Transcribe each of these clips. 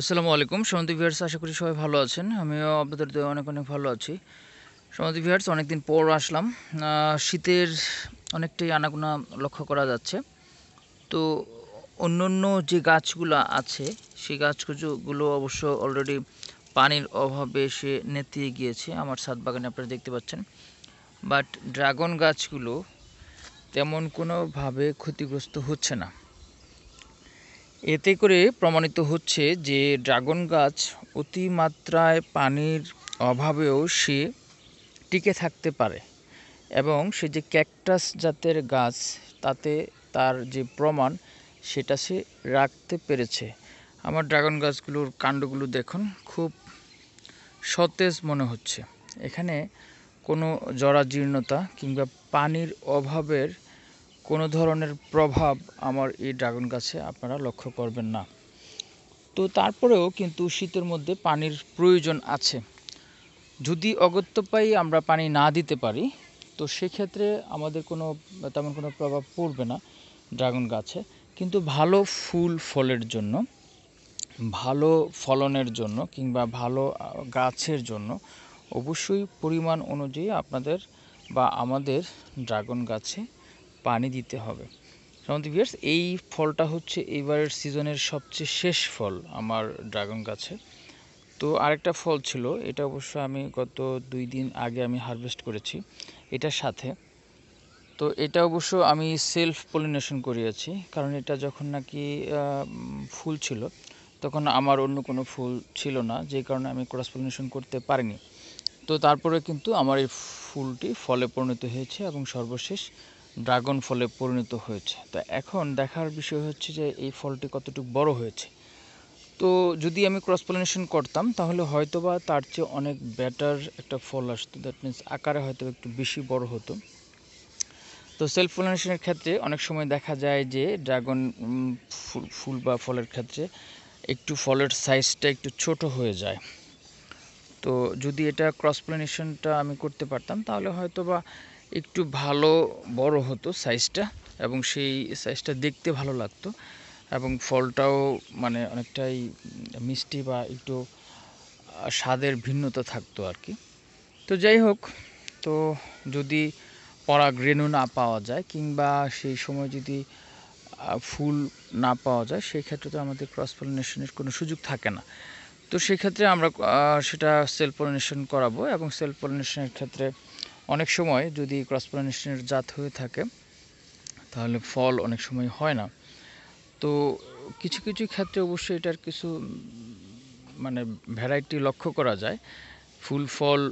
আসসালামু আলাইকুম সমাধি ভিয়ার্স আশা করি সবাই ভালো আছেন আমিও আপনাদের অনেক অনেক ভালো আছি সমাধি ভিয়ার্স অনেকদিন পর আসলাম শীতের অনেকটাই আনাগোনা লক্ষ্য করা যাচ্ছে তো অন্য অন্য যে গাছগুলো আছে সেই গাছগুলো অবশ্য অলরেডি পানির অভাবে সে নেতিয়ে গিয়েছে আমার সাত বাগানে আপনারা দেখতে পাচ্ছেন বাট ড্রাগন গাছগুলো তেমন কোনোভাবে ক্ষতিগ্রস্ত হচ্ছে না এতে করে প্রমাণিত হচ্ছে যে ড্রাগন গাছ অতিমাত্রায় পানির অভাবেও সে টিকে থাকতে পারে এবং সে যে ক্যাকটাস জাতের গাছ তাতে তার যে প্রমাণ সেটা সে রাখতে পেরেছে আমার ড্রাগন গাছগুলোর কাণ্ডগুলো দেখুন খুব সতেজ মনে হচ্ছে এখানে কোনো জরাজীর্ণতা কিংবা পানির অভাবের কোনো ধরনের প্রভাব আমার এই ড্রাগন গাছে আপনারা লক্ষ্য করবেন না তো তারপরেও কিন্তু শীতের মধ্যে পানির প্রয়োজন আছে যদি অগত্য পাই আমরা পানি না দিতে পারি তো সেক্ষেত্রে আমাদের কোনো তেমন কোনো প্রভাব পড়বে না ড্রাগন গাছে কিন্তু ভালো ফুল ফলের জন্য ভালো ফলনের জন্য কিংবা ভালো গাছের জন্য অবশ্যই পরিমাণ অনুযায়ী আপনাদের বা আমাদের ড্রাগন গাছে পানি দিতে হবে সমান্তি ভিয়ার্স এই ফলটা হচ্ছে এবারের সিজনের সবচেয়ে শেষ ফল আমার ড্রাগন গাছে তো আরেকটা ফল ছিল এটা অবশ্য আমি গত দুই দিন আগে আমি হারভেস্ট করেছি এটার সাথে তো এটা অবশ্য আমি সেলফ পলিনেশন করিয়েছি কারণ এটা যখন নাকি ফুল ছিল তখন আমার অন্য কোনো ফুল ছিল না যে কারণে আমি ক্রস পলিনেশন করতে পারিনি তো তারপরে কিন্তু আমার এই ফুলটি ফলে পরিণত হয়েছে এবং সর্বশেষ ড্রাগন ফলে পরিণত হয়েছে তো এখন দেখার বিষয় হচ্ছে যে এই ফলটি কতটুকু বড় হয়েছে তো যদি আমি ক্রস পলিনেশন করতাম তাহলে হয়তোবা তার চেয়ে অনেক বেটার একটা ফল আসতো দ্যাট মিন্স আকারে হয়তো একটু বেশি বড় হতো তো সেলফ পলিনেশনের ক্ষেত্রে অনেক সময় দেখা যায় যে ড্রাগন ফুল বা ফলের ক্ষেত্রে একটু ফলের সাইজটা একটু ছোট হয়ে যায় তো যদি এটা ক্রস পলিনেশনটা আমি করতে পারতাম তাহলে হয়তো বা একটু ভালো বড় হতো সাইজটা এবং সেই সাইজটা দেখতে ভালো লাগতো এবং ফলটাও মানে অনেকটাই মিষ্টি বা একটু স্বাদের ভিন্নতা থাকতো আর কি তো যাই হোক তো যদি পরাগরেণু না পাওয়া যায় কিংবা সেই সময় যদি ফুল না পাওয়া যায় সেক্ষেত্রে তো আমাদের ক্রস পলিনেশনের কোনো সুযোগ থাকে না তো সেক্ষেত্রে আমরা সেটা সেল পলিনেশন করাবো এবং সেল পলিনেশনের ক্ষেত্রে অনেক সময় যদি ক্রস পলিনেশনের জাত হয়ে থাকে তাহলে ফল অনেক সময় হয় না তো কিছু কিছু ক্ষেত্রে অবশ্যই এটার কিছু মানে ভ্যারাইটি লক্ষ্য করা যায় ফুল ফল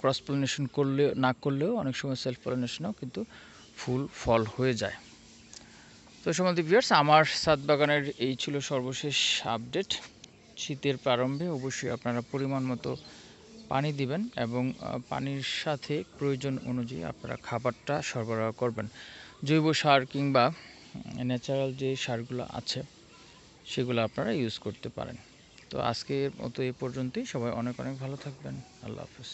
ক্রস পলিনেশন করলে না করলেও অনেক সময় সেলফ পলিনেশনেও কিন্তু ফুল ফল হয়ে যায় তো সমাধি ভিউয়ার্স আমার সাত বাগানের এই ছিল সর্বশেষ আপডেট শীতের প্রারম্ভে অবশ্যই আপনারা পরিমাণ মতো পানি দিবেন এবং পানির সাথে প্রয়োজন অনুযায়ী আপনারা খাবারটা সরবরাহ করবেন জৈব সার কিংবা ন্যাচারাল যে সারগুলো আছে সেগুলো আপনারা ইউজ করতে পারেন তো আজকের মতো এ পর্যন্তই সবাই অনেক অনেক ভালো থাকবেন আল্লাহ হাফেজ